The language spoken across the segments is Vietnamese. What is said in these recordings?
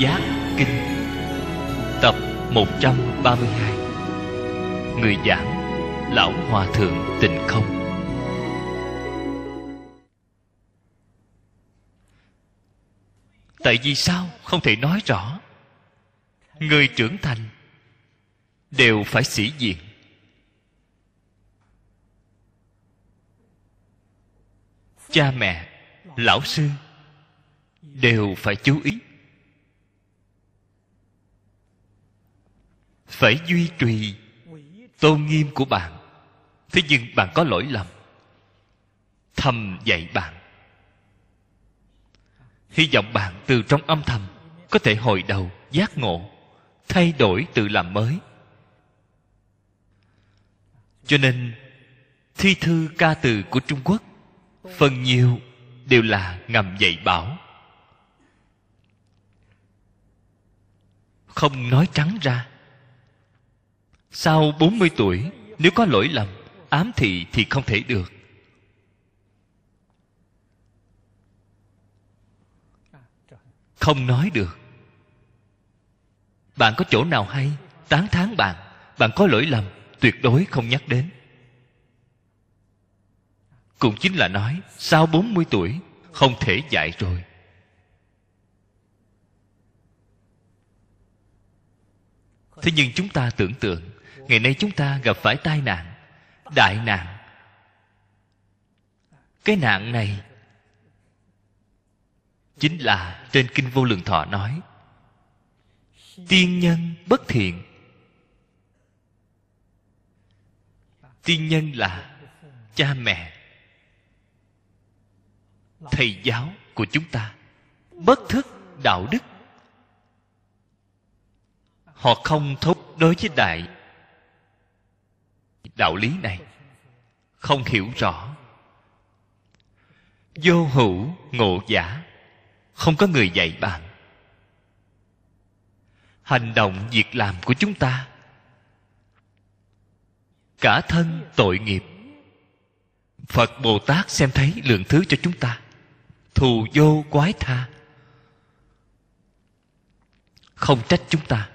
Giác Kinh Tập 132 Người giảng Lão Hòa Thượng tình Không Tại vì sao không thể nói rõ Người trưởng thành Đều phải sĩ diện Cha mẹ, lão sư Đều phải chú ý phải duy trì tôn nghiêm của bạn thế nhưng bạn có lỗi lầm thầm dạy bạn hy vọng bạn từ trong âm thầm có thể hồi đầu giác ngộ thay đổi tự làm mới cho nên thi thư ca từ của trung quốc phần nhiều đều là ngầm dạy bảo không nói trắng ra sau 40 tuổi Nếu có lỗi lầm Ám thị thì không thể được Không nói được Bạn có chỗ nào hay Tán thán bạn Bạn có lỗi lầm Tuyệt đối không nhắc đến Cũng chính là nói Sau 40 tuổi Không thể dạy rồi Thế nhưng chúng ta tưởng tượng ngày nay chúng ta gặp phải tai nạn đại nạn cái nạn này chính là trên kinh vô lượng thọ nói tiên nhân bất thiện tiên nhân là cha mẹ thầy giáo của chúng ta bất thức đạo đức họ không thúc đối với đại đạo lý này không hiểu rõ vô hữu ngộ giả không có người dạy bạn hành động việc làm của chúng ta cả thân tội nghiệp phật bồ tát xem thấy lượng thứ cho chúng ta thù vô quái tha không trách chúng ta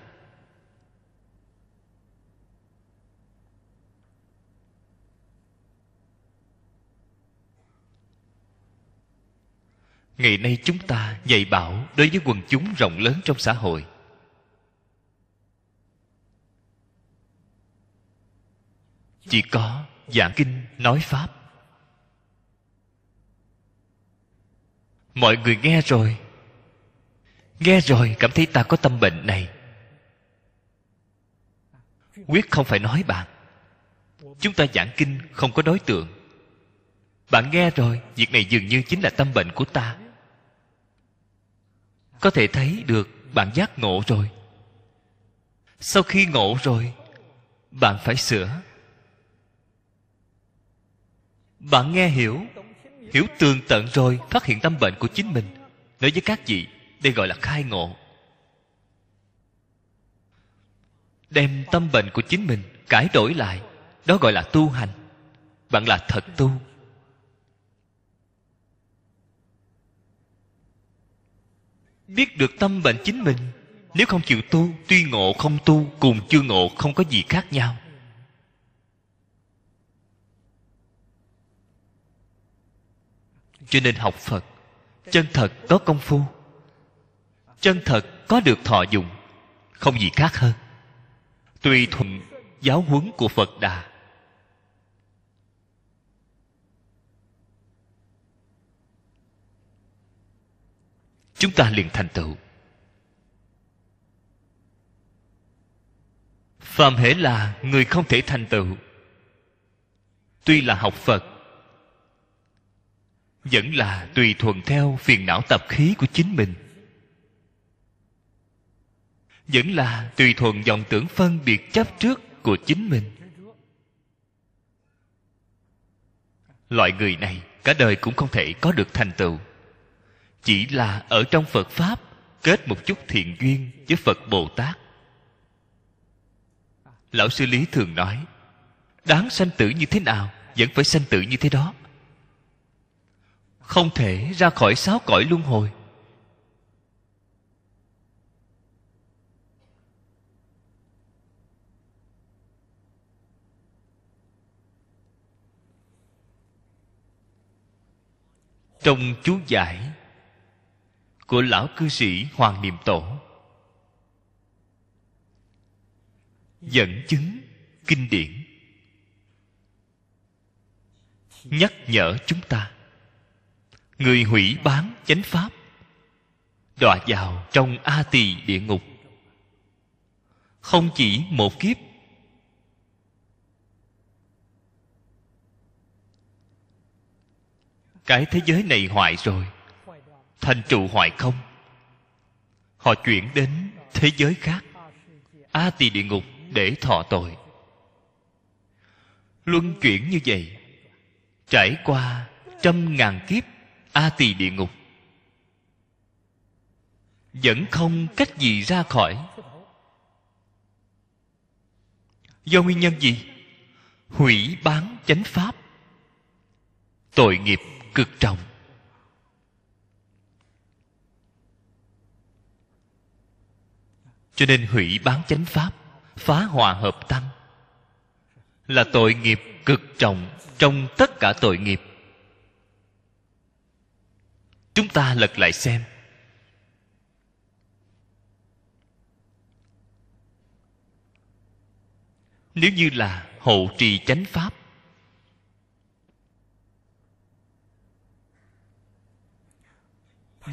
ngày nay chúng ta dạy bảo đối với quần chúng rộng lớn trong xã hội chỉ có giảng kinh nói pháp mọi người nghe rồi nghe rồi cảm thấy ta có tâm bệnh này quyết không phải nói bạn chúng ta giảng kinh không có đối tượng bạn nghe rồi việc này dường như chính là tâm bệnh của ta có thể thấy được bạn giác ngộ rồi sau khi ngộ rồi bạn phải sửa bạn nghe hiểu hiểu tường tận rồi phát hiện tâm bệnh của chính mình nói với các vị đây gọi là khai ngộ đem tâm bệnh của chính mình cải đổi lại đó gọi là tu hành bạn là thật tu biết được tâm bệnh chính mình nếu không chịu tu tuy ngộ không tu cùng chưa ngộ không có gì khác nhau cho nên học phật chân thật có công phu chân thật có được thọ dụng không gì khác hơn tùy thuận giáo huấn của phật đà chúng ta liền thành tựu phàm hễ là người không thể thành tựu tuy là học phật vẫn là tùy thuận theo phiền não tập khí của chính mình vẫn là tùy thuận dòng tưởng phân biệt chấp trước của chính mình loại người này cả đời cũng không thể có được thành tựu chỉ là ở trong phật pháp kết một chút thiện duyên với phật bồ tát lão sư lý thường nói đáng sanh tử như thế nào vẫn phải sanh tử như thế đó không thể ra khỏi sáu cõi luân hồi trong chú giải của lão cư sĩ hoàng niệm tổ dẫn chứng kinh điển nhắc nhở chúng ta người hủy bán chánh pháp đọa vào trong a tỳ địa ngục không chỉ một kiếp cái thế giới này hoại rồi thành trụ hoại không họ chuyển đến thế giới khác a tỳ địa ngục để thọ tội luân chuyển như vậy trải qua trăm ngàn kiếp a tỳ địa ngục vẫn không cách gì ra khỏi do nguyên nhân gì hủy bán chánh pháp tội nghiệp cực trọng cho nên hủy bán chánh pháp phá hòa hợp tăng là tội nghiệp cực trọng trong tất cả tội nghiệp chúng ta lật lại xem nếu như là hộ trì chánh pháp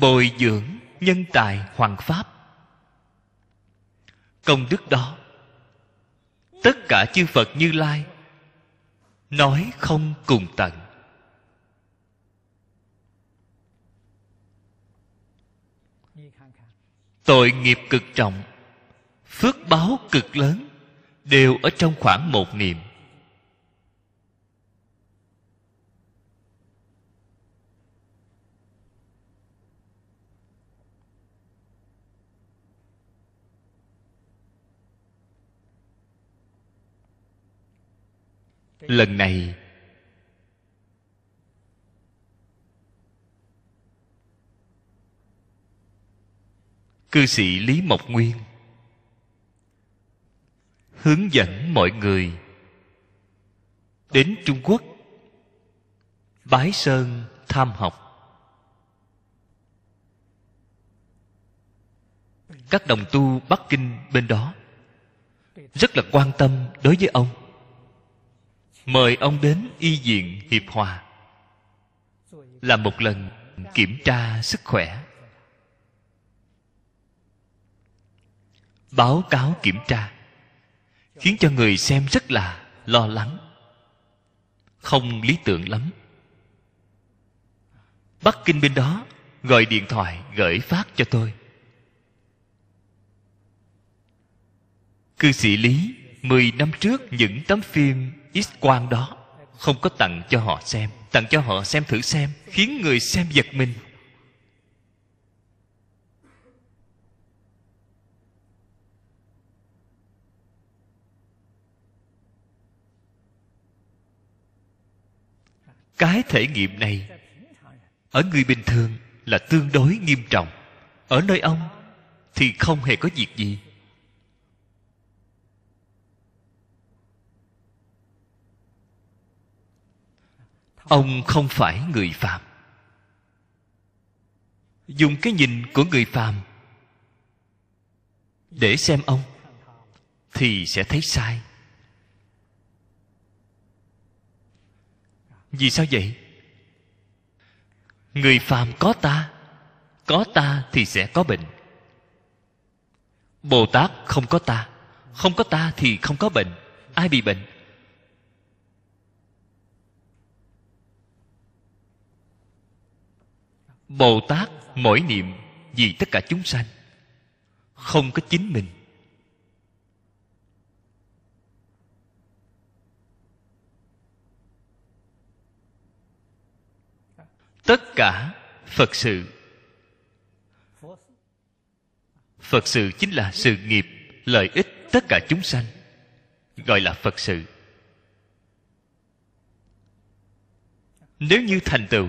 bồi dưỡng nhân tài hoàng pháp công đức đó tất cả chư phật như lai nói không cùng tận tội nghiệp cực trọng phước báo cực lớn đều ở trong khoảng một niệm lần này cư sĩ lý mộc nguyên hướng dẫn mọi người đến trung quốc bái sơn tham học các đồng tu bắc kinh bên đó rất là quan tâm đối với ông mời ông đến y viện hiệp hòa làm một lần kiểm tra sức khỏe báo cáo kiểm tra khiến cho người xem rất là lo lắng không lý tưởng lắm bắc kinh bên đó gọi điện thoại gửi phát cho tôi cư sĩ lý mười năm trước những tấm phim X quang đó Không có tặng cho họ xem Tặng cho họ xem thử xem Khiến người xem giật mình Cái thể nghiệm này Ở người bình thường là tương đối nghiêm trọng Ở nơi ông thì không hề có việc gì ông không phải người phàm dùng cái nhìn của người phàm để xem ông thì sẽ thấy sai vì sao vậy người phàm có ta có ta thì sẽ có bệnh bồ tát không có ta không có ta thì không có bệnh ai bị bệnh bồ tát mỗi niệm vì tất cả chúng sanh không có chính mình tất cả phật sự phật sự chính là sự nghiệp lợi ích tất cả chúng sanh gọi là phật sự nếu như thành tựu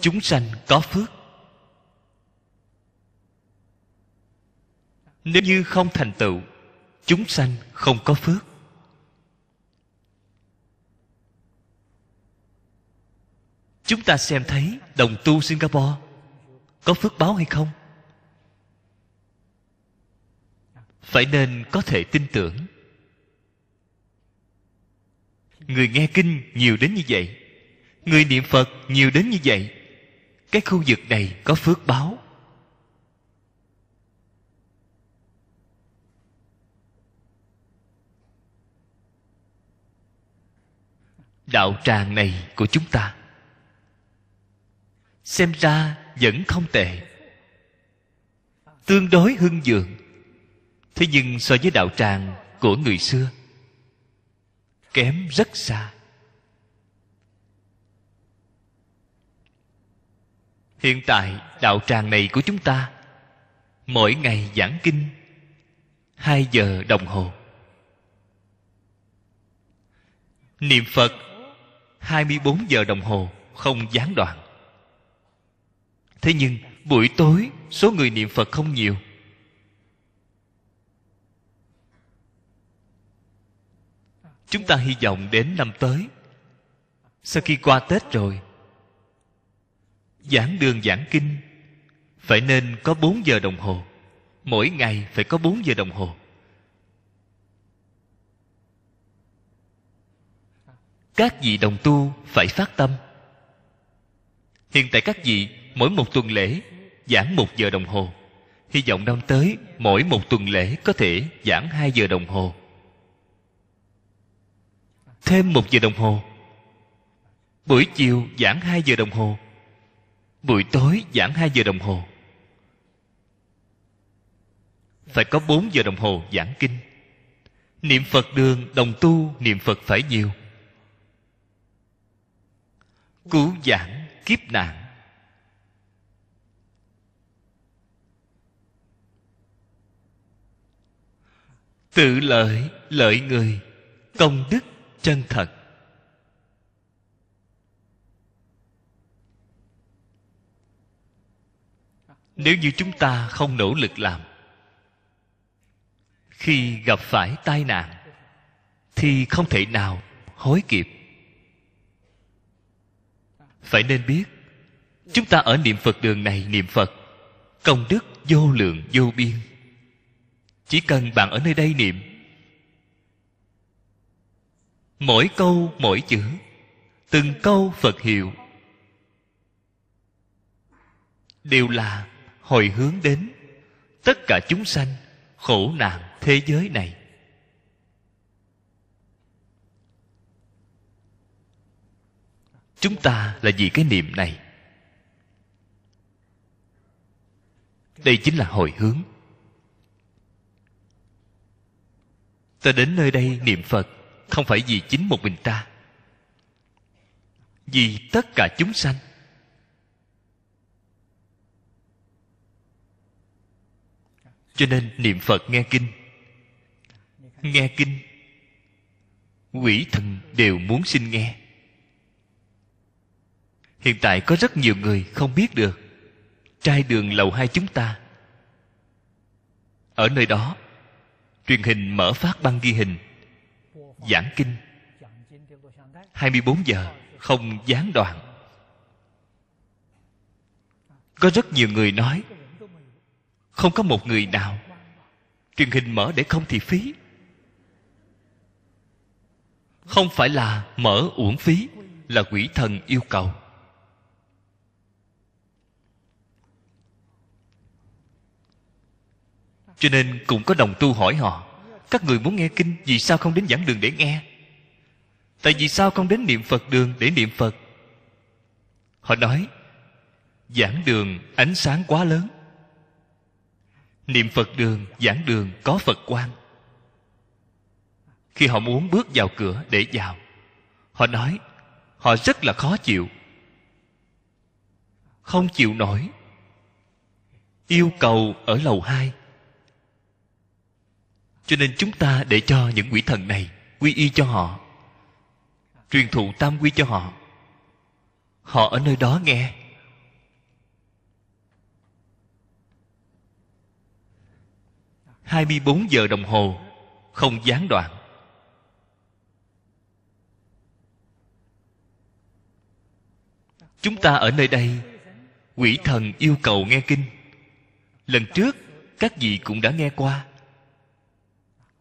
chúng sanh có phước nếu như không thành tựu chúng sanh không có phước chúng ta xem thấy đồng tu singapore có phước báo hay không phải nên có thể tin tưởng người nghe kinh nhiều đến như vậy người niệm phật nhiều đến như vậy cái khu vực này có phước báo đạo tràng này của chúng ta xem ra vẫn không tệ tương đối hưng dượng thế nhưng so với đạo tràng của người xưa kém rất xa hiện tại đạo tràng này của chúng ta mỗi ngày giảng kinh hai giờ đồng hồ niệm phật hai mươi bốn giờ đồng hồ không gián đoạn thế nhưng buổi tối số người niệm phật không nhiều chúng ta hy vọng đến năm tới sau khi qua tết rồi giảng đường giảng kinh phải nên có 4 giờ đồng hồ. Mỗi ngày phải có 4 giờ đồng hồ. Các vị đồng tu phải phát tâm. Hiện tại các vị mỗi một tuần lễ giảng một giờ đồng hồ. Hy vọng năm tới mỗi một tuần lễ có thể giảng 2 giờ đồng hồ. Thêm một giờ đồng hồ. Buổi chiều giảng 2 giờ đồng hồ buổi tối giảng 2 giờ đồng hồ phải có 4 giờ đồng hồ giảng kinh niệm phật đường đồng tu niệm phật phải nhiều cứu giảng kiếp nạn tự lợi lợi người công đức chân thật nếu như chúng ta không nỗ lực làm khi gặp phải tai nạn thì không thể nào hối kịp phải nên biết chúng ta ở niệm phật đường này niệm phật công đức vô lượng vô biên chỉ cần bạn ở nơi đây niệm mỗi câu mỗi chữ từng câu phật hiệu đều là hồi hướng đến tất cả chúng sanh khổ nạn thế giới này chúng ta là vì cái niệm này đây chính là hồi hướng ta đến nơi đây niệm phật không phải vì chính một mình ta vì tất cả chúng sanh cho nên niệm phật nghe kinh nghe kinh quỷ thần đều muốn xin nghe hiện tại có rất nhiều người không biết được trai đường lầu hai chúng ta ở nơi đó truyền hình mở phát băng ghi hình giảng kinh 24 giờ không gián đoạn có rất nhiều người nói không có một người nào truyền hình mở để không thì phí không phải là mở uổng phí là quỷ thần yêu cầu cho nên cũng có đồng tu hỏi họ các người muốn nghe kinh vì sao không đến giảng đường để nghe tại vì sao không đến niệm phật đường để niệm phật họ nói giảng đường ánh sáng quá lớn niệm phật đường giảng đường có phật quan khi họ muốn bước vào cửa để vào họ nói họ rất là khó chịu không chịu nổi yêu cầu ở lầu hai cho nên chúng ta để cho những quỷ thần này quy y cho họ truyền thụ tam quy cho họ họ ở nơi đó nghe 24 giờ đồng hồ không gián đoạn chúng ta ở nơi đây quỷ thần yêu cầu nghe kinh lần trước các vị cũng đã nghe qua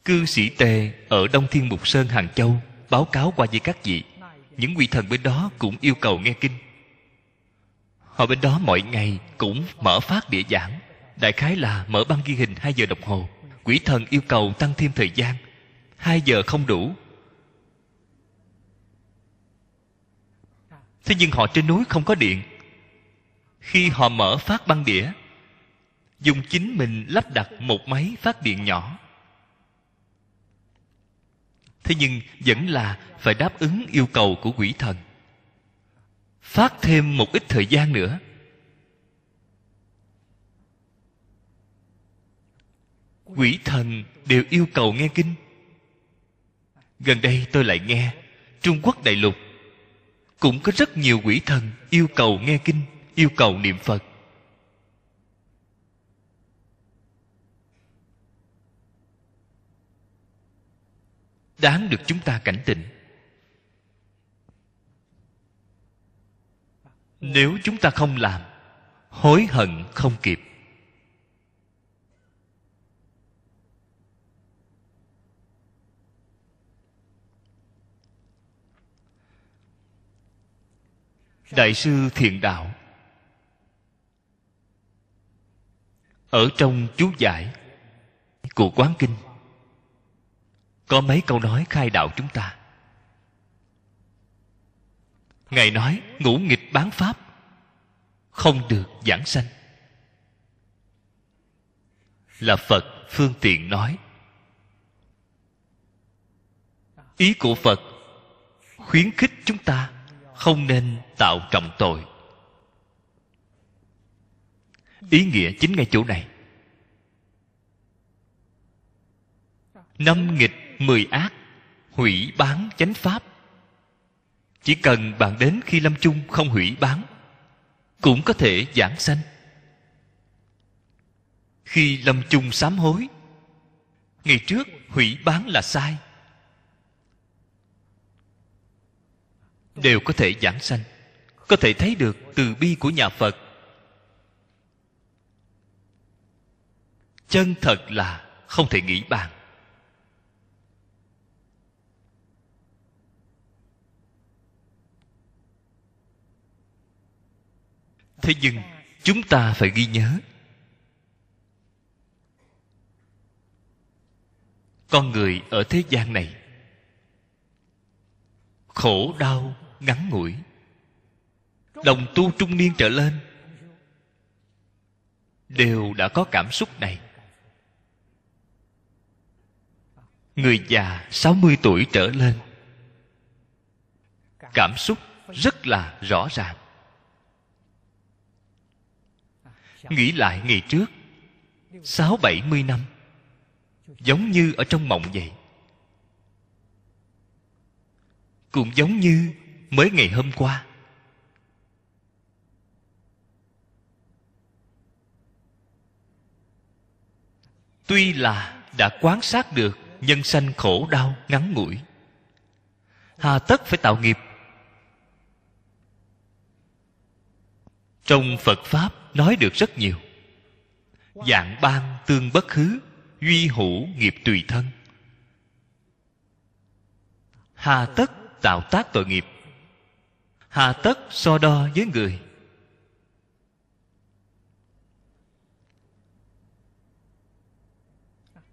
cư sĩ tề ở đông thiên mục sơn hàng châu báo cáo qua với các vị những quỷ thần bên đó cũng yêu cầu nghe kinh họ bên đó mỗi ngày cũng mở phát địa giảng đại khái là mở băng ghi hình 2 giờ đồng hồ quỷ thần yêu cầu tăng thêm thời gian hai giờ không đủ thế nhưng họ trên núi không có điện khi họ mở phát băng đĩa dùng chính mình lắp đặt một máy phát điện nhỏ thế nhưng vẫn là phải đáp ứng yêu cầu của quỷ thần phát thêm một ít thời gian nữa quỷ thần đều yêu cầu nghe kinh gần đây tôi lại nghe trung quốc đại lục cũng có rất nhiều quỷ thần yêu cầu nghe kinh yêu cầu niệm phật đáng được chúng ta cảnh tỉnh nếu chúng ta không làm hối hận không kịp đại sư thiền đạo ở trong chú giải của quán kinh có mấy câu nói khai đạo chúng ta ngài nói ngũ nghịch bán pháp không được giảng sanh là phật phương tiện nói ý của phật khuyến khích chúng ta không nên tạo trọng tội ý nghĩa chính ngay chỗ này năm nghịch mười ác hủy bán chánh pháp chỉ cần bạn đến khi lâm chung không hủy bán cũng có thể giảng sanh khi lâm chung sám hối ngày trước hủy bán là sai đều có thể giảng sanh có thể thấy được từ bi của nhà phật chân thật là không thể nghĩ bàn thế nhưng chúng ta phải ghi nhớ con người ở thế gian này khổ đau ngắn ngủi đồng tu trung niên trở lên đều đã có cảm xúc này người già 60 tuổi trở lên cảm xúc rất là rõ ràng nghĩ lại ngày trước sáu bảy mươi năm giống như ở trong mộng vậy cũng giống như mới ngày hôm qua tuy là đã quán sát được nhân sanh khổ đau ngắn ngủi hà tất phải tạo nghiệp trong phật pháp nói được rất nhiều dạng ban tương bất khứ duy hữu nghiệp tùy thân hà tất tạo tác tội nghiệp hà tất so đo với người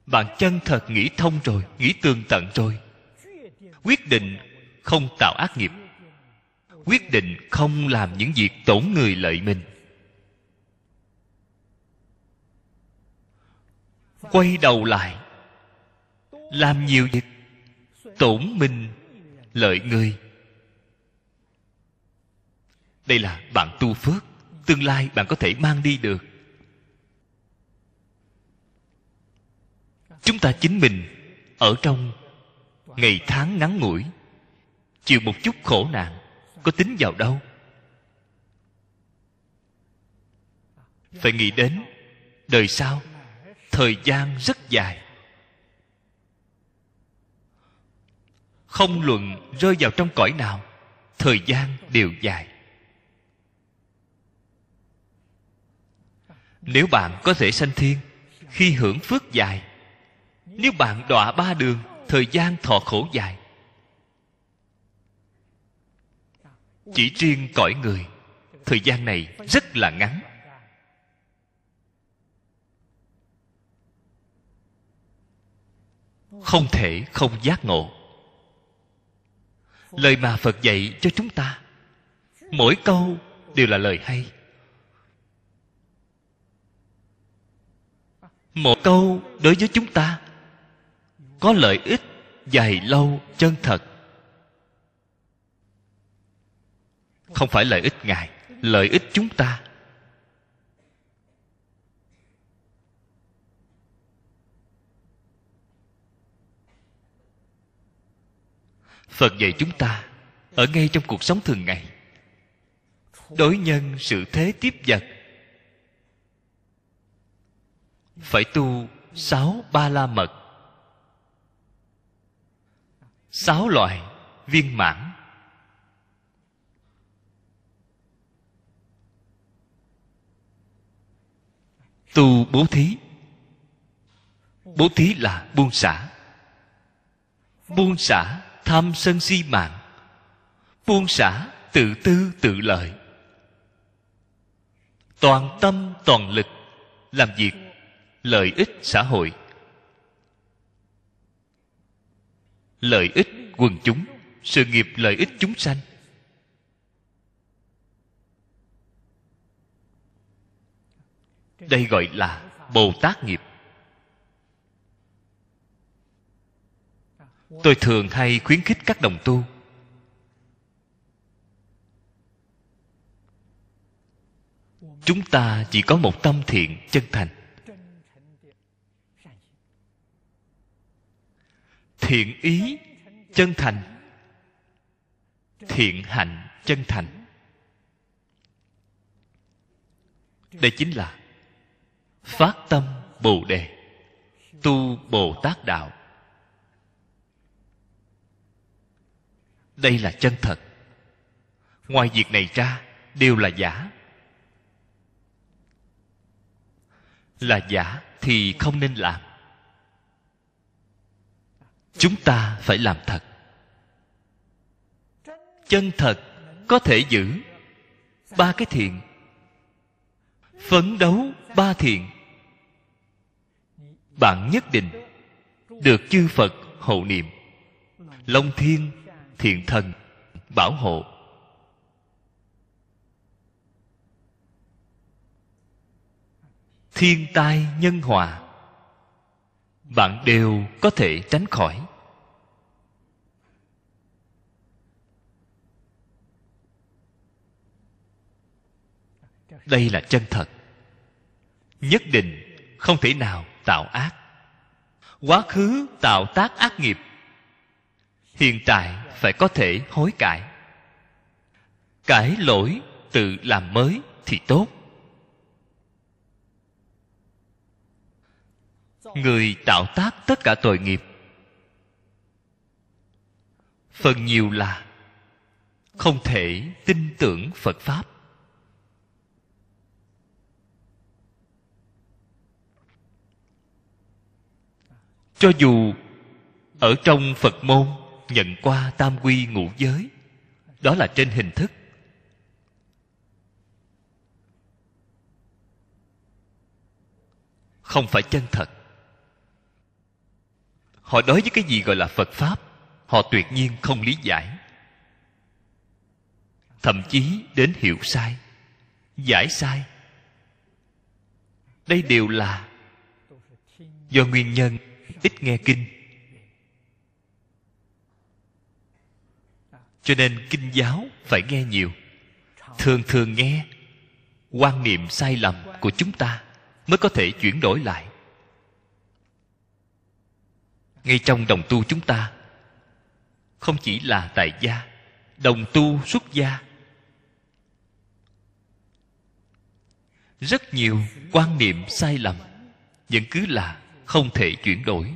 bạn chân thật nghĩ thông rồi nghĩ tường tận rồi quyết định không tạo ác nghiệp quyết định không làm những việc tổn người lợi mình quay đầu lại làm nhiều việc tổn mình lợi người đây là bạn tu phước tương lai bạn có thể mang đi được chúng ta chính mình ở trong ngày tháng ngắn ngủi chịu một chút khổ nạn có tính vào đâu phải nghĩ đến đời sau thời gian rất dài không luận rơi vào trong cõi nào thời gian đều dài nếu bạn có thể sanh thiên khi hưởng phước dài nếu bạn đọa ba đường thời gian thọ khổ dài chỉ riêng cõi người thời gian này rất là ngắn không thể không giác ngộ lời mà phật dạy cho chúng ta mỗi câu đều là lời hay một câu đối với chúng ta có lợi ích dài lâu chân thật không phải lợi ích ngài lợi ích chúng ta phật dạy chúng ta ở ngay trong cuộc sống thường ngày đối nhân sự thế tiếp vật phải tu sáu ba la mật sáu loại viên mãn tu bố thí bố thí là buông xả buông xả tham sân si mạng buông xả tự tư tự lợi toàn tâm toàn lực làm việc lợi ích xã hội lợi ích quần chúng sự nghiệp lợi ích chúng sanh đây gọi là bồ tát nghiệp tôi thường hay khuyến khích các đồng tu chúng ta chỉ có một tâm thiện chân thành thiện ý chân thành thiện hạnh chân thành đây chính là phát tâm bồ đề tu bồ tát đạo đây là chân thật ngoài việc này ra đều là giả là giả thì không nên làm chúng ta phải làm thật chân thật có thể giữ ba cái thiện phấn đấu ba thiện bạn nhất định được chư phật hộ niệm long thiên thiện thần bảo hộ thiên tai nhân hòa bạn đều có thể tránh khỏi đây là chân thật nhất định không thể nào tạo ác quá khứ tạo tác ác nghiệp hiện tại phải có thể hối cải cải lỗi tự làm mới thì tốt người tạo tác tất cả tội nghiệp phần nhiều là không thể tin tưởng phật pháp cho dù ở trong phật môn nhận qua tam quy ngũ giới đó là trên hình thức không phải chân thật họ đối với cái gì gọi là phật pháp họ tuyệt nhiên không lý giải thậm chí đến hiểu sai giải sai đây đều là do nguyên nhân ít nghe kinh cho nên kinh giáo phải nghe nhiều thường thường nghe quan niệm sai lầm của chúng ta mới có thể chuyển đổi lại ngay trong đồng tu chúng ta không chỉ là tại gia đồng tu xuất gia rất nhiều quan niệm sai lầm vẫn cứ là không thể chuyển đổi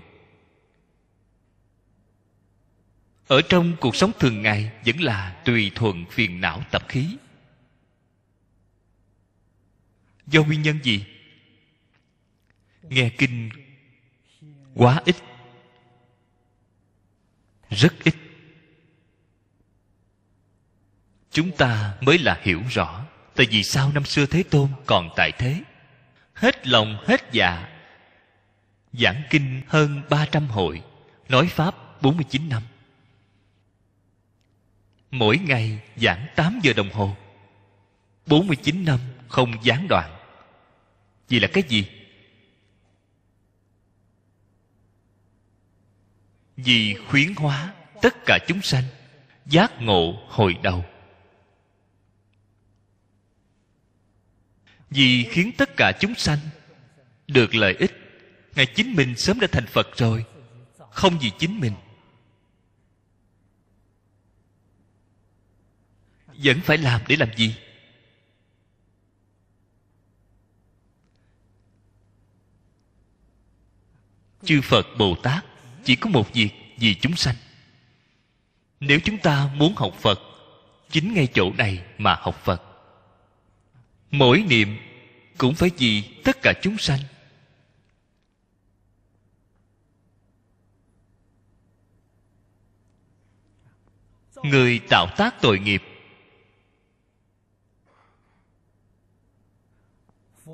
ở trong cuộc sống thường ngày vẫn là tùy thuận phiền não tập khí do nguyên nhân gì nghe kinh quá ít rất ít chúng ta mới là hiểu rõ tại vì sao năm xưa thế tôn còn tại thế hết lòng hết dạ giảng kinh hơn 300 hội, nói Pháp 49 năm. Mỗi ngày giảng 8 giờ đồng hồ. 49 năm không gián đoạn. Vì là cái gì? Vì khuyến hóa tất cả chúng sanh giác ngộ hồi đầu. Vì khiến tất cả chúng sanh được lợi ích ngài chính mình sớm đã thành phật rồi không vì chính mình vẫn phải làm để làm gì chư phật bồ tát chỉ có một việc vì chúng sanh nếu chúng ta muốn học phật chính ngay chỗ này mà học phật mỗi niệm cũng phải vì tất cả chúng sanh người tạo tác tội nghiệp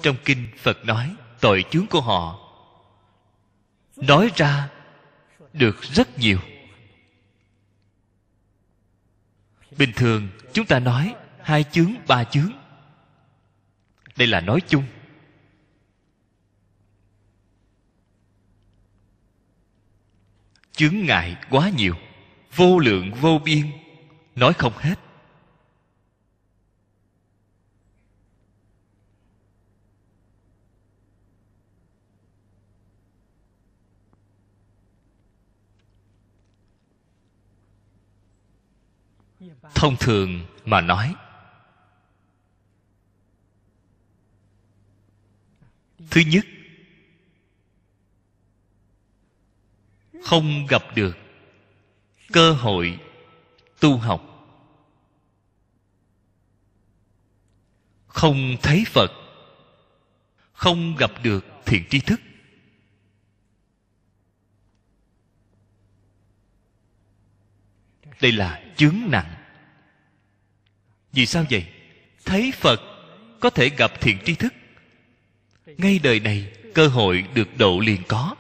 trong kinh phật nói tội chướng của họ nói ra được rất nhiều bình thường chúng ta nói hai chướng ba chướng đây là nói chung chướng ngại quá nhiều vô lượng vô biên nói không hết thông thường mà nói thứ nhất không gặp được cơ hội tu học không thấy phật không gặp được thiện tri thức đây là chướng nặng vì sao vậy thấy phật có thể gặp thiện tri thức ngay đời này cơ hội được độ liền có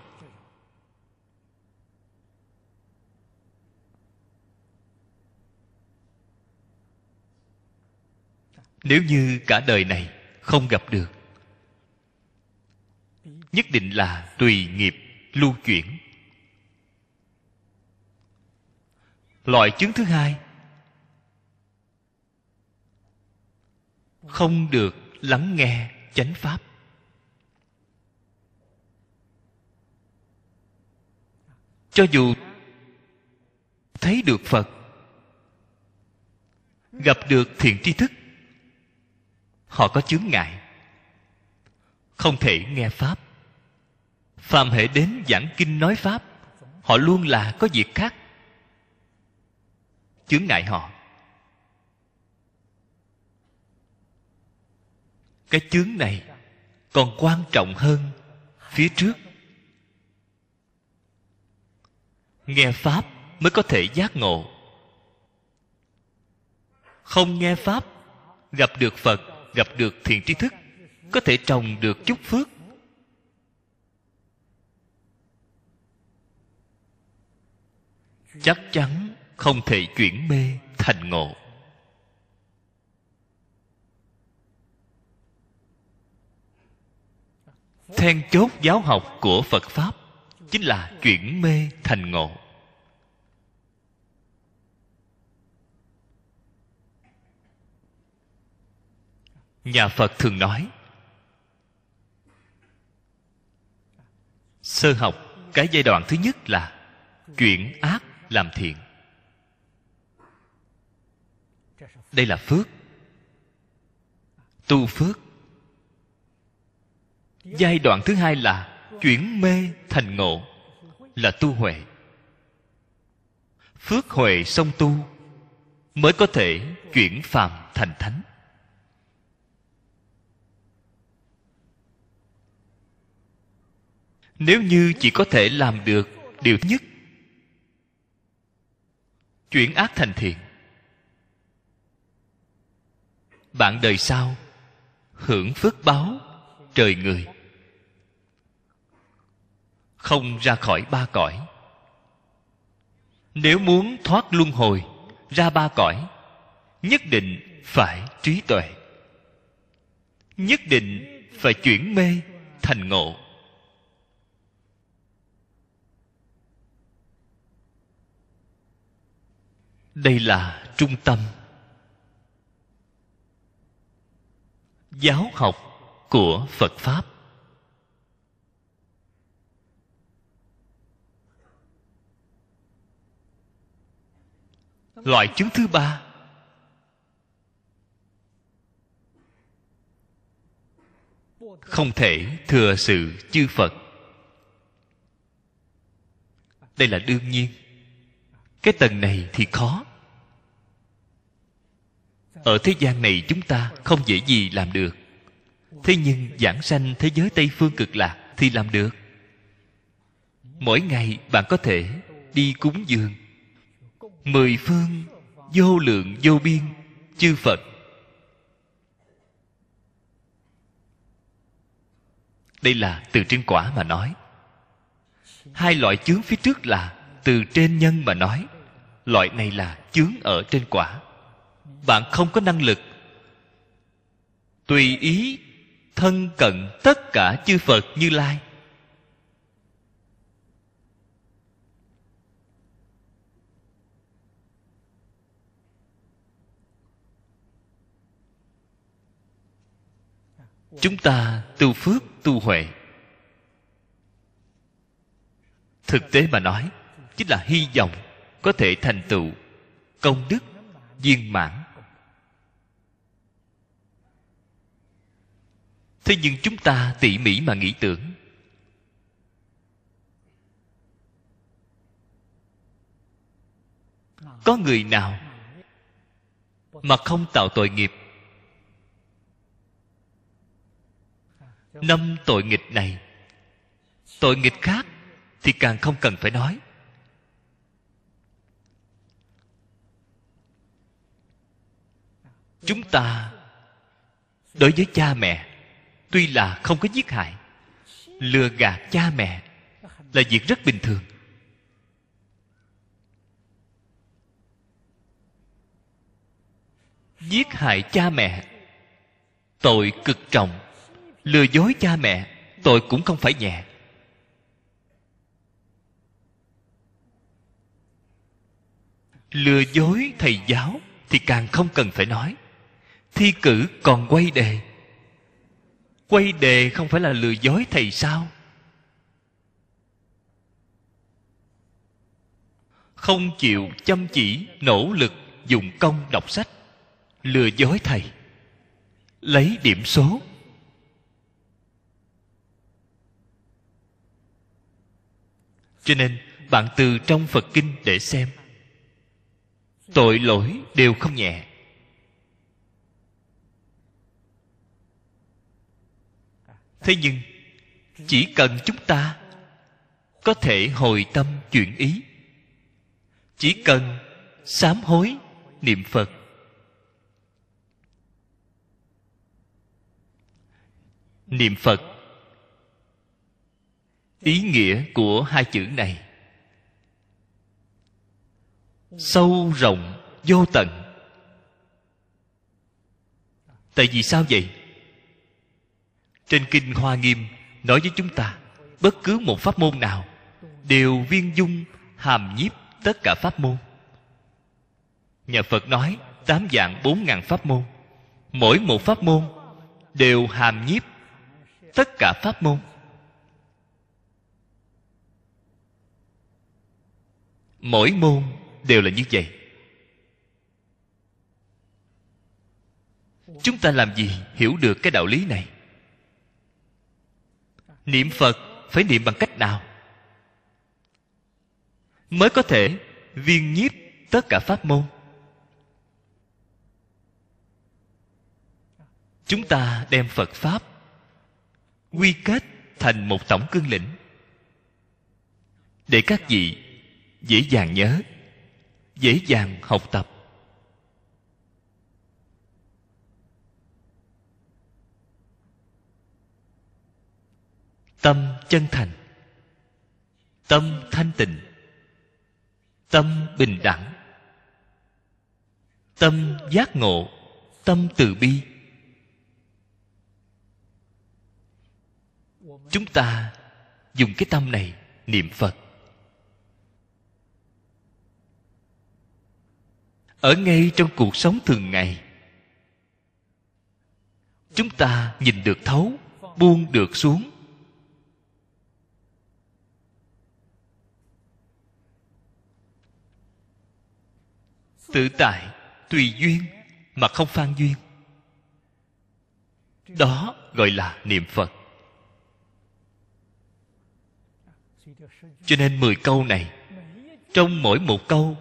nếu như cả đời này không gặp được nhất định là tùy nghiệp lưu chuyển loại chứng thứ hai không được lắng nghe chánh pháp cho dù thấy được phật gặp được thiện tri thức họ có chướng ngại không thể nghe pháp phàm hệ đến giảng kinh nói pháp họ luôn là có việc khác chướng ngại họ cái chướng này còn quan trọng hơn phía trước nghe pháp mới có thể giác ngộ không nghe pháp gặp được phật gặp được thiền trí thức có thể trồng được chút phước chắc chắn không thể chuyển mê thành ngộ then chốt giáo học của phật pháp chính là chuyển mê thành ngộ nhà phật thường nói sơ học cái giai đoạn thứ nhất là chuyển ác làm thiện đây là phước tu phước giai đoạn thứ hai là chuyển mê thành ngộ là tu huệ phước huệ song tu mới có thể chuyển phàm thành thánh nếu như chỉ có thể làm được điều nhất chuyển ác thành thiện bạn đời sau hưởng phước báo trời người không ra khỏi ba cõi nếu muốn thoát luân hồi ra ba cõi nhất định phải trí tuệ nhất định phải chuyển mê thành ngộ đây là trung tâm giáo học của phật pháp loại chứng thứ ba không thể thừa sự chư phật đây là đương nhiên cái tầng này thì khó ở thế gian này chúng ta không dễ gì làm được thế nhưng giảng sanh thế giới tây phương cực lạc thì làm được mỗi ngày bạn có thể đi cúng dường mười phương vô lượng vô biên chư phật đây là từ trên quả mà nói hai loại chướng phía trước là từ trên nhân mà nói loại này là chướng ở trên quả bạn không có năng lực tùy ý thân cận tất cả chư phật như lai chúng ta tu phước tu huệ thực tế mà nói chính là hy vọng có thể thành tựu công đức viên mãn thế nhưng chúng ta tỉ mỉ mà nghĩ tưởng có người nào mà không tạo tội nghiệp năm tội nghịch này tội nghịch khác thì càng không cần phải nói chúng ta đối với cha mẹ tuy là không có giết hại lừa gạt cha mẹ là việc rất bình thường giết hại cha mẹ tội cực trọng lừa dối cha mẹ tội cũng không phải nhẹ lừa dối thầy giáo thì càng không cần phải nói thi cử còn quay đề quay đề không phải là lừa dối thầy sao không chịu chăm chỉ nỗ lực dùng công đọc sách lừa dối thầy lấy điểm số cho nên bạn từ trong phật kinh để xem tội lỗi đều không nhẹ thế nhưng chỉ cần chúng ta có thể hồi tâm chuyển ý chỉ cần sám hối niệm phật niệm phật ý nghĩa của hai chữ này sâu rộng vô tận tại vì sao vậy trên kinh hoa nghiêm nói với chúng ta bất cứ một pháp môn nào đều viên dung hàm nhiếp tất cả pháp môn nhà phật nói tám dạng bốn ngàn pháp môn mỗi một pháp môn đều hàm nhiếp tất cả pháp môn mỗi môn đều là như vậy chúng ta làm gì hiểu được cái đạo lý này niệm phật phải niệm bằng cách nào mới có thể viên nhiếp tất cả pháp môn chúng ta đem phật pháp quy kết thành một tổng cương lĩnh để các vị dễ dàng nhớ dễ dàng học tập tâm chân thành tâm thanh tịnh tâm bình đẳng tâm giác ngộ tâm từ bi chúng ta dùng cái tâm này niệm phật ở ngay trong cuộc sống thường ngày chúng ta nhìn được thấu buông được xuống tự tại tùy duyên mà không phan duyên đó gọi là niệm phật cho nên mười câu này trong mỗi một câu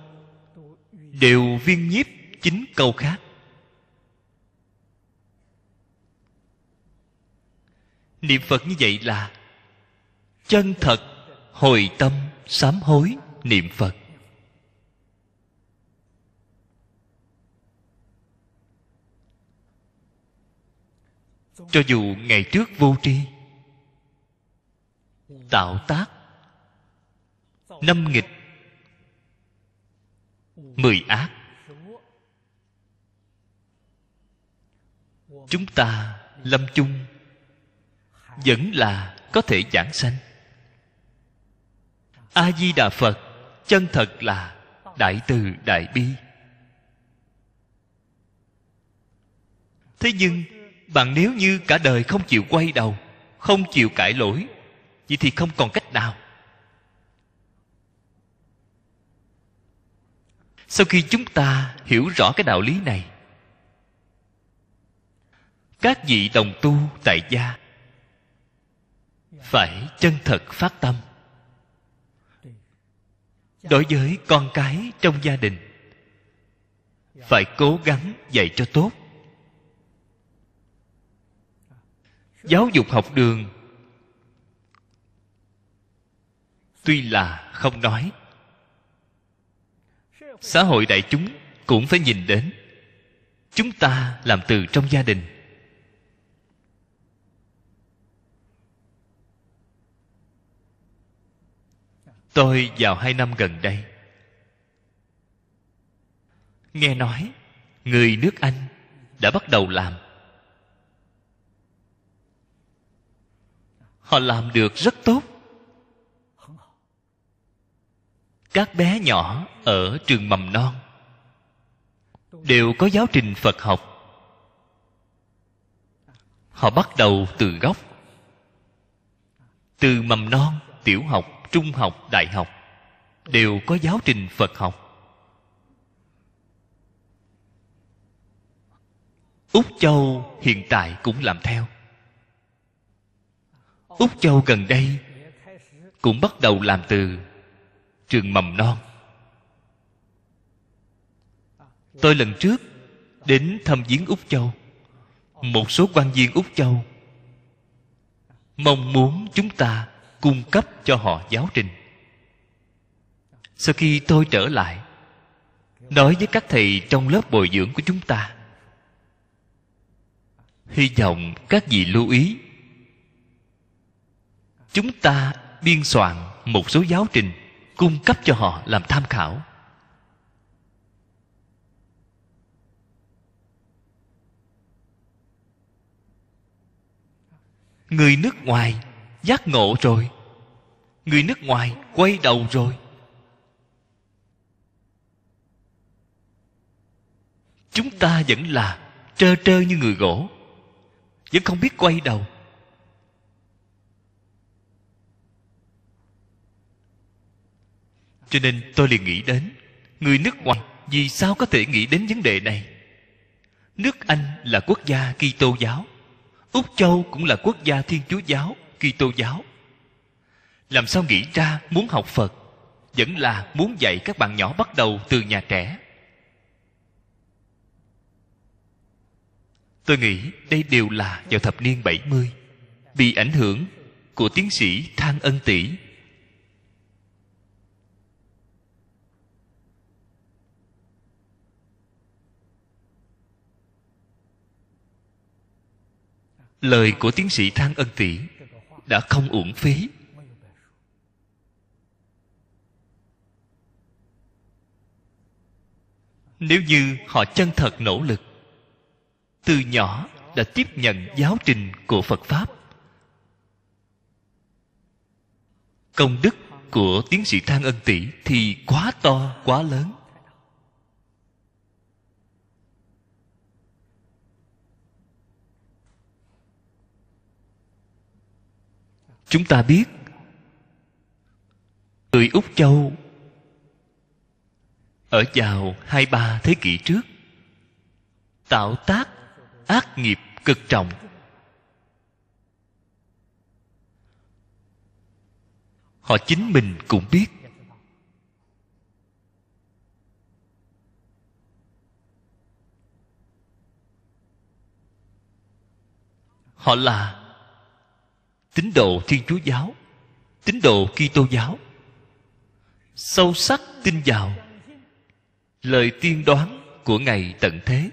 đều viên nhiếp chín câu khác niệm phật như vậy là chân thật hồi tâm sám hối niệm phật cho dù ngày trước vô tri tạo tác năm nghịch mười ác chúng ta lâm chung vẫn là có thể giảng sanh a di đà phật chân thật là đại từ đại bi thế nhưng bạn nếu như cả đời không chịu quay đầu không chịu cải lỗi vậy thì không còn cách nào sau khi chúng ta hiểu rõ cái đạo lý này các vị đồng tu tại gia phải chân thật phát tâm đối với con cái trong gia đình phải cố gắng dạy cho tốt giáo dục học đường tuy là không nói xã hội đại chúng cũng phải nhìn đến chúng ta làm từ trong gia đình tôi vào hai năm gần đây nghe nói người nước anh đã bắt đầu làm họ làm được rất tốt các bé nhỏ ở trường mầm non đều có giáo trình phật học họ bắt đầu từ gốc từ mầm non tiểu học trung học đại học đều có giáo trình phật học úc châu hiện tại cũng làm theo úc châu gần đây cũng bắt đầu làm từ trường mầm non tôi lần trước đến thăm viếng úc châu một số quan viên úc châu mong muốn chúng ta cung cấp cho họ giáo trình sau khi tôi trở lại nói với các thầy trong lớp bồi dưỡng của chúng ta hy vọng các vị lưu ý chúng ta biên soạn một số giáo trình cung cấp cho họ làm tham khảo người nước ngoài giác ngộ rồi người nước ngoài quay đầu rồi chúng ta vẫn là trơ trơ như người gỗ vẫn không biết quay đầu cho nên tôi liền nghĩ đến người nước ngoài vì sao có thể nghĩ đến vấn đề này nước anh là quốc gia kitô giáo úc châu cũng là quốc gia thiên chúa giáo kitô giáo làm sao nghĩ ra muốn học phật vẫn là muốn dạy các bạn nhỏ bắt đầu từ nhà trẻ Tôi nghĩ đây đều là vào thập niên 70 Bị ảnh hưởng của tiến sĩ Thang Ân Tỷ lời của tiến sĩ thang ân tỷ đã không uổng phí nếu như họ chân thật nỗ lực từ nhỏ đã tiếp nhận giáo trình của phật pháp công đức của tiến sĩ thang ân tỷ thì quá to quá lớn chúng ta biết người úc châu ở vào hai ba thế kỷ trước tạo tác ác nghiệp cực trọng họ chính mình cũng biết họ là tín đồ thiên chúa giáo tín đồ kitô giáo sâu sắc tin vào lời tiên đoán của ngày tận thế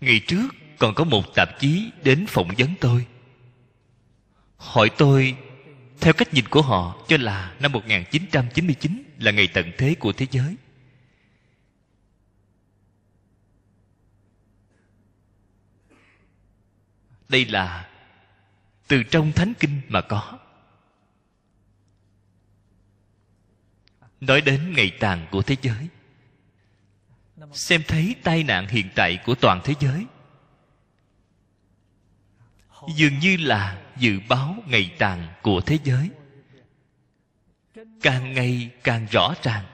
ngày trước còn có một tạp chí đến phỏng vấn tôi hỏi tôi theo cách nhìn của họ cho là năm 1999 là ngày tận thế của thế giới đây là từ trong thánh kinh mà có nói đến ngày tàn của thế giới xem thấy tai nạn hiện tại của toàn thế giới dường như là dự báo ngày tàn của thế giới càng ngày càng rõ ràng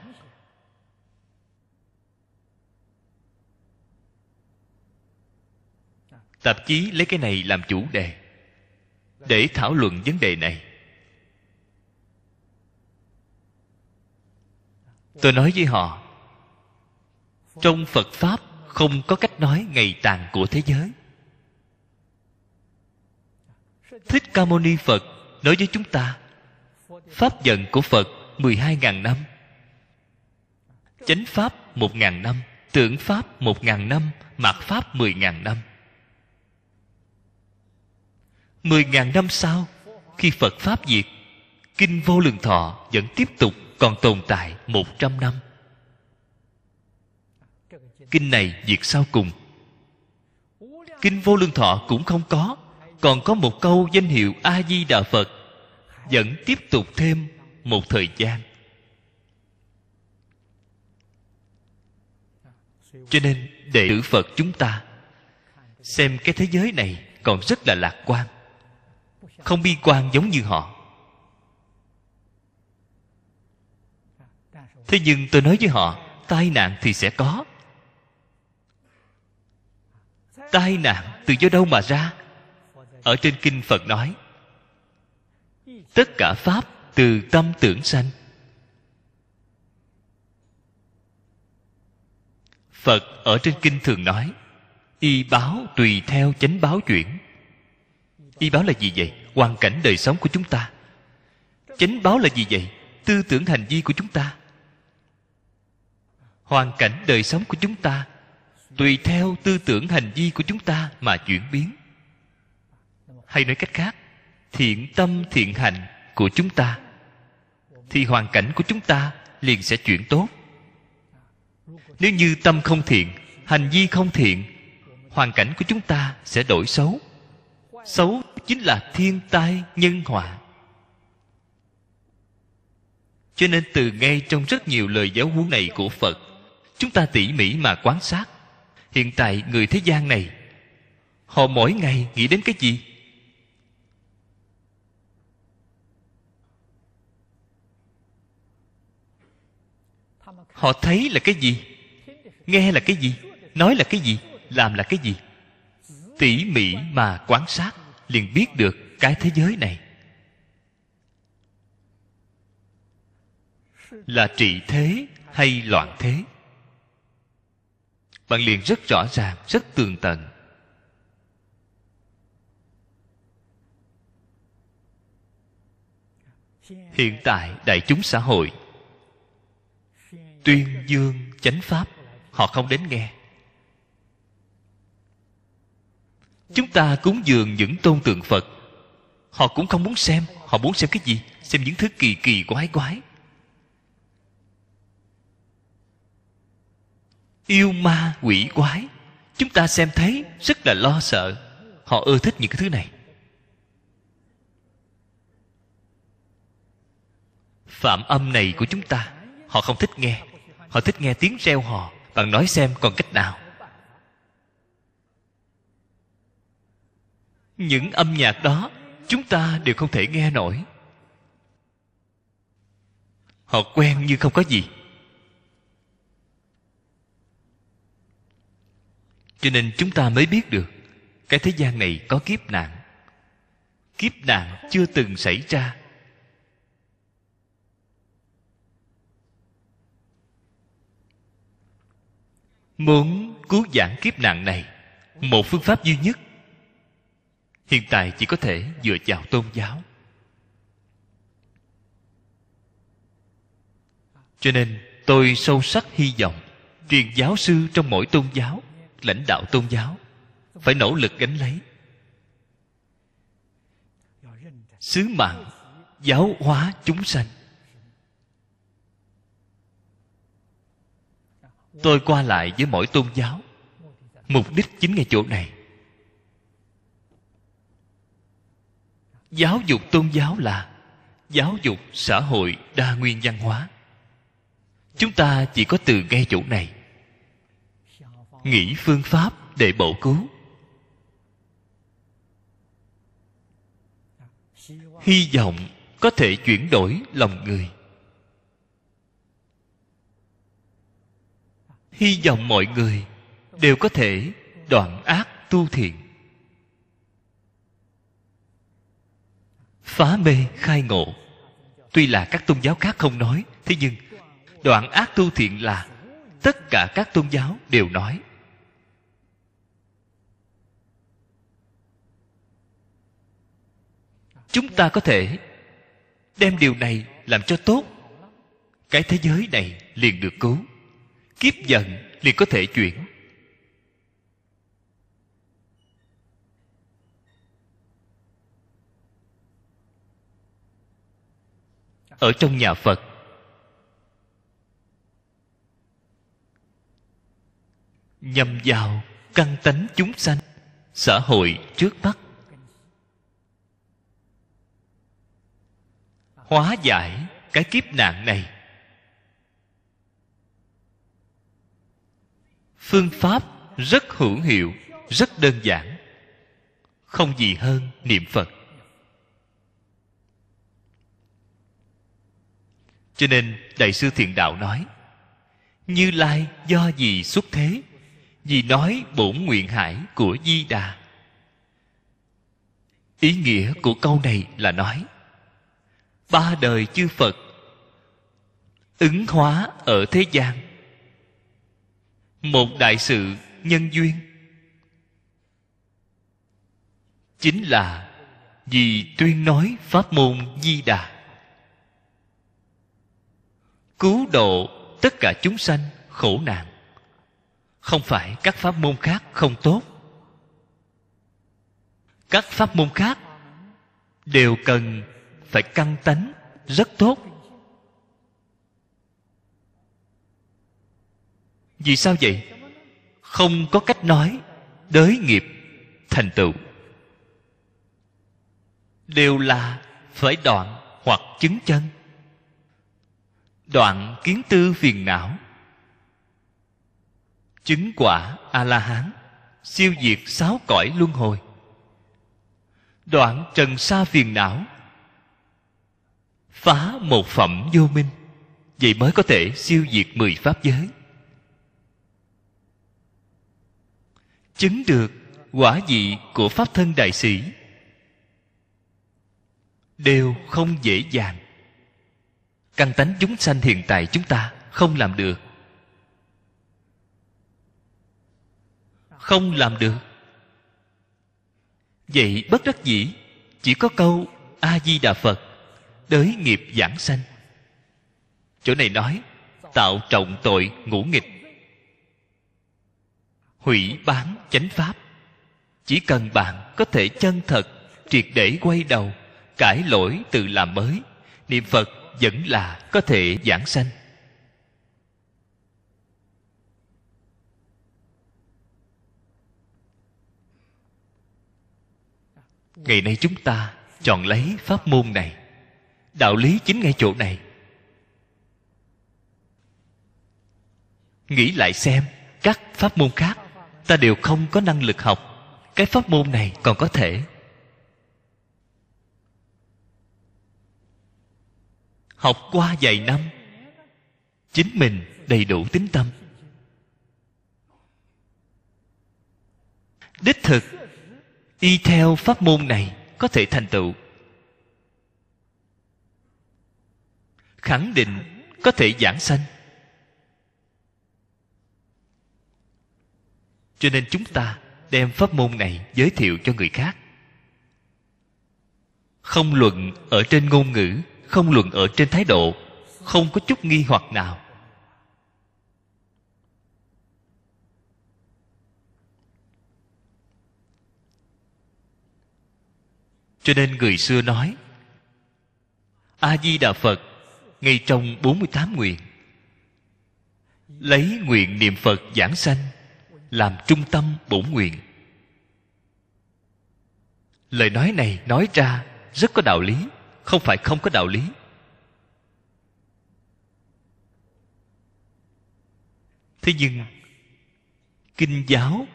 tạp chí lấy cái này làm chủ đề để thảo luận vấn đề này tôi nói với họ trong phật pháp không có cách nói ngày tàn của thế giới thích ca mâu ni phật nói với chúng ta pháp giận của phật mười hai ngàn năm chánh pháp một ngàn năm tưởng pháp một ngàn năm mạt pháp mười ngàn năm mười ngàn năm sau khi phật pháp diệt kinh vô lượng thọ vẫn tiếp tục còn tồn tại một trăm năm kinh này diệt sau cùng kinh vô lượng thọ cũng không có còn có một câu danh hiệu a di đà phật vẫn tiếp tục thêm một thời gian cho nên đệ tử phật chúng ta xem cái thế giới này còn rất là lạc quan không bi quan giống như họ thế nhưng tôi nói với họ tai nạn thì sẽ có tai nạn từ do đâu mà ra ở trên kinh phật nói tất cả pháp từ tâm tưởng sanh phật ở trên kinh thường nói y báo tùy theo chánh báo chuyển y báo là gì vậy hoàn cảnh đời sống của chúng ta chánh báo là gì vậy tư tưởng hành vi của chúng ta hoàn cảnh đời sống của chúng ta tùy theo tư tưởng hành vi của chúng ta mà chuyển biến hay nói cách khác thiện tâm thiện hành của chúng ta thì hoàn cảnh của chúng ta liền sẽ chuyển tốt nếu như tâm không thiện hành vi không thiện hoàn cảnh của chúng ta sẽ đổi xấu xấu chính là thiên tai nhân họa cho nên từ ngay trong rất nhiều lời giáo huấn này của phật chúng ta tỉ mỉ mà quan sát hiện tại người thế gian này họ mỗi ngày nghĩ đến cái gì họ thấy là cái gì nghe là cái gì nói là cái gì làm là cái gì tỉ mỉ mà quan sát liền biết được cái thế giới này là trị thế hay loạn thế bạn liền rất rõ ràng rất tường tận hiện tại đại chúng xã hội tuyên dương chánh pháp họ không đến nghe chúng ta cúng dường những tôn tượng phật họ cũng không muốn xem họ muốn xem cái gì xem những thứ kỳ kỳ quái quái yêu ma quỷ quái chúng ta xem thấy rất là lo sợ họ ưa thích những cái thứ này phạm âm này của chúng ta họ không thích nghe họ thích nghe tiếng reo hò bạn nói xem còn cách nào những âm nhạc đó chúng ta đều không thể nghe nổi họ quen như không có gì cho nên chúng ta mới biết được cái thế gian này có kiếp nạn kiếp nạn chưa từng xảy ra muốn cứu giảng kiếp nạn này một phương pháp duy nhất hiện tại chỉ có thể dựa vào tôn giáo cho nên tôi sâu sắc hy vọng truyền giáo sư trong mỗi tôn giáo lãnh đạo tôn giáo phải nỗ lực gánh lấy sứ mạng giáo hóa chúng sanh tôi qua lại với mỗi tôn giáo mục đích chính ngay chỗ này giáo dục tôn giáo là giáo dục xã hội đa nguyên văn hóa chúng ta chỉ có từ ngay chỗ này nghĩ phương pháp để bổ cứu hy vọng có thể chuyển đổi lòng người hy vọng mọi người đều có thể đoạn ác tu thiện phá mê khai ngộ tuy là các tôn giáo khác không nói thế nhưng đoạn ác tu thiện là tất cả các tôn giáo đều nói chúng ta có thể đem điều này làm cho tốt cái thế giới này liền được cứu kiếp giận liền có thể chuyển ở trong nhà phật nhằm vào căn tánh chúng sanh xã hội trước mắt hóa giải cái kiếp nạn này phương pháp rất hữu hiệu rất đơn giản không gì hơn niệm phật cho nên đại sư thiện đạo nói như lai do gì xuất thế vì nói bổn nguyện hải của di đà ý nghĩa của câu này là nói ba đời chư phật ứng hóa ở thế gian một đại sự nhân duyên chính là vì tuyên nói pháp môn di đà cứu độ tất cả chúng sanh khổ nạn không phải các pháp môn khác không tốt các pháp môn khác đều cần phải căng tánh rất tốt vì sao vậy không có cách nói đới nghiệp thành tựu đều là phải đoạn hoặc chứng chân đoạn kiến tư phiền não chứng quả a la hán siêu diệt sáu cõi luân hồi đoạn trần sa phiền não phá một phẩm vô minh vậy mới có thể siêu diệt mười pháp giới chứng được quả vị của pháp thân đại sĩ đều không dễ dàng căn tánh chúng sanh hiện tại chúng ta không làm được không làm được vậy bất đắc dĩ chỉ có câu a di đà phật đới nghiệp giảng sanh chỗ này nói tạo trọng tội ngũ nghịch hủy bán chánh pháp chỉ cần bạn có thể chân thật triệt để quay đầu cải lỗi từ làm mới niệm phật vẫn là có thể giảng sanh ngày nay chúng ta chọn lấy pháp môn này đạo lý chính ngay chỗ này nghĩ lại xem các pháp môn khác ta đều không có năng lực học cái pháp môn này còn có thể học qua vài năm chính mình đầy đủ tín tâm đích thực y theo pháp môn này có thể thành tựu khẳng định có thể giảng sanh cho nên chúng ta đem pháp môn này giới thiệu cho người khác không luận ở trên ngôn ngữ không luận ở trên thái độ không có chút nghi hoặc nào cho nên người xưa nói a di đà phật ngay trong 48 nguyện lấy nguyện niệm phật giảng sanh làm trung tâm bổn nguyện lời nói này nói ra rất có đạo lý không phải không có đạo lý thế nhưng kinh giáo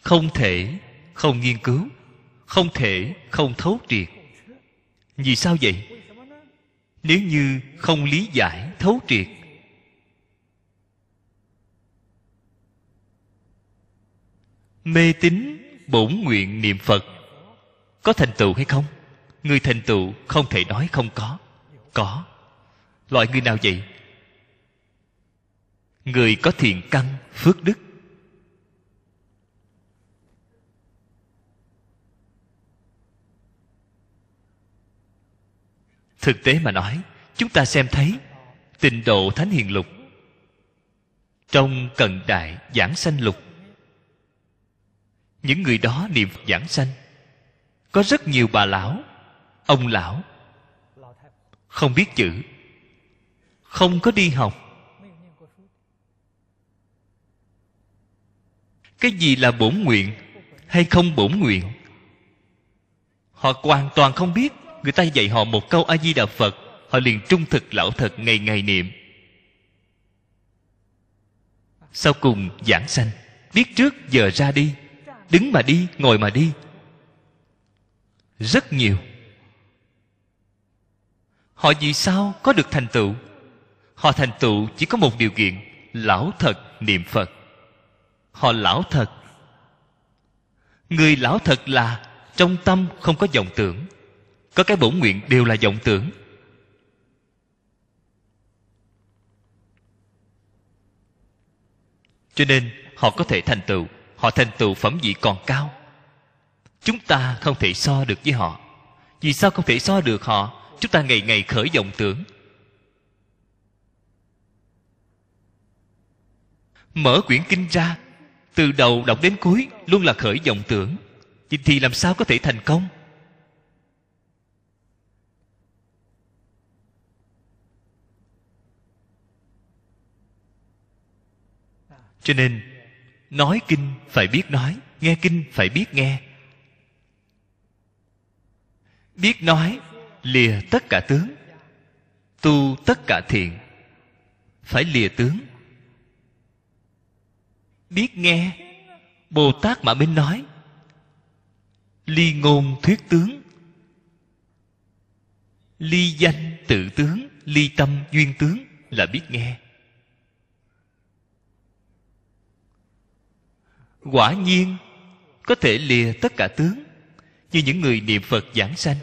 không thể không nghiên cứu không thể không thấu triệt vì sao vậy nếu như không lý giải thấu triệt mê tín bổn nguyện niệm phật có thành tựu hay không người thành tựu không thể nói không có có loại người nào vậy người có thiện căn phước đức thực tế mà nói chúng ta xem thấy tịnh độ thánh hiền lục trong cần đại giảng sanh lục những người đó niệm phật giảng sanh có rất nhiều bà lão ông lão không biết chữ không có đi học cái gì là bổn nguyện hay không bổn nguyện họ hoàn toàn không biết người ta dạy họ một câu a di đà phật họ liền trung thực lão thật ngày ngày niệm sau cùng giảng sanh biết trước giờ ra đi đứng mà đi ngồi mà đi rất nhiều họ vì sao có được thành tựu họ thành tựu chỉ có một điều kiện lão thật niệm phật họ lão thật người lão thật là trong tâm không có vọng tưởng có cái bổn nguyện đều là vọng tưởng cho nên họ có thể thành tựu họ thành tựu phẩm vị còn cao chúng ta không thể so được với họ vì sao không thể so được họ chúng ta ngày ngày khởi vọng tưởng mở quyển kinh ra từ đầu đọc đến cuối luôn là khởi vọng tưởng thì làm sao có thể thành công cho nên nói kinh phải biết nói nghe kinh phải biết nghe biết nói lìa tất cả tướng tu tất cả thiện phải lìa tướng biết nghe bồ tát mà minh nói ly ngôn thuyết tướng ly danh tự tướng ly tâm duyên tướng là biết nghe quả nhiên có thể lìa tất cả tướng như những người niệm phật giảng sanh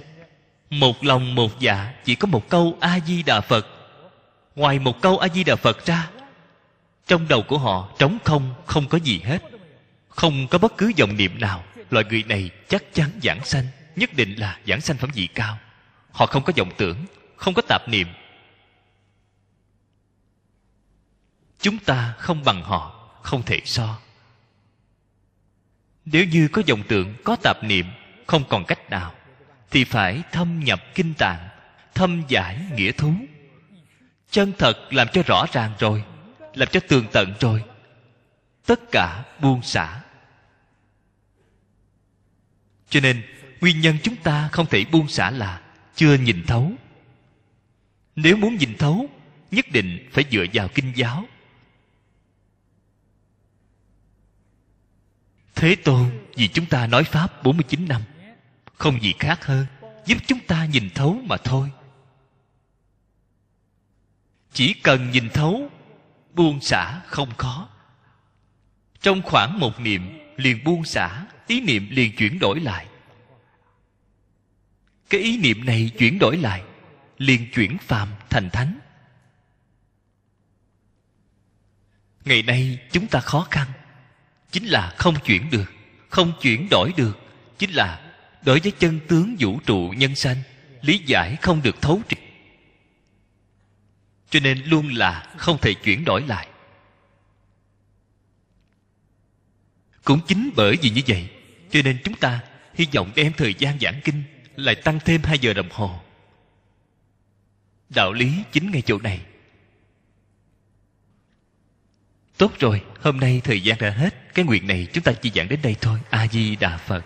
một lòng một dạ chỉ có một câu a di đà phật ngoài một câu a di đà phật ra trong đầu của họ trống không không có gì hết không có bất cứ dòng niệm nào loại người này chắc chắn giảng sanh nhất định là giảng sanh phẩm vị cao họ không có vọng tưởng không có tạp niệm chúng ta không bằng họ không thể so nếu như có vọng tưởng có tạp niệm không còn cách nào thì phải thâm nhập kinh tạng thâm giải nghĩa thú chân thật làm cho rõ ràng rồi làm cho tường tận rồi tất cả buông xả cho nên nguyên nhân chúng ta không thể buông xả là chưa nhìn thấu nếu muốn nhìn thấu nhất định phải dựa vào kinh giáo thế tôn vì chúng ta nói pháp 49 năm không gì khác hơn giúp chúng ta nhìn thấu mà thôi chỉ cần nhìn thấu buông xả không khó trong khoảng một niệm liền buông xả ý niệm liền chuyển đổi lại cái ý niệm này chuyển đổi lại liền chuyển phàm thành thánh ngày nay chúng ta khó khăn chính là không chuyển được không chuyển đổi được chính là đối với chân tướng vũ trụ nhân sanh lý giải không được thấu triệt cho nên luôn là không thể chuyển đổi lại cũng chính bởi vì như vậy cho nên chúng ta hy vọng đem thời gian giảng kinh lại tăng thêm hai giờ đồng hồ đạo lý chính ngay chỗ này tốt rồi hôm nay thời gian đã hết cái nguyện này chúng ta chỉ giảng đến đây thôi a di đà phật